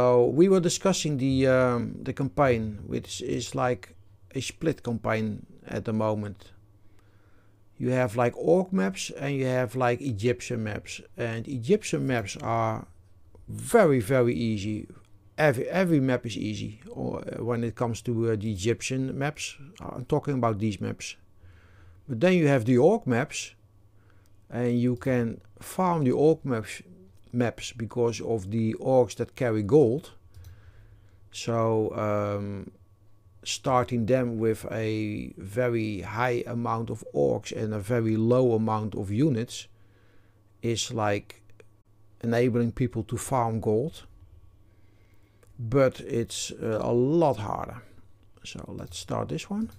So we were discussing the um, the campaign, which is like a split campaign at the moment. You have like orc maps and you have like Egyptian maps, and Egyptian maps are very very easy. Every every map is easy, or uh, when it comes to uh, the Egyptian maps. Uh, I'm talking about these maps. But then you have the orc maps, and you can farm the orc maps maps because of the orcs that carry gold. So um, starting them with a very high amount of orcs and a very low amount of units is like enabling people to farm gold. But it's uh, a lot harder. So let's start this one.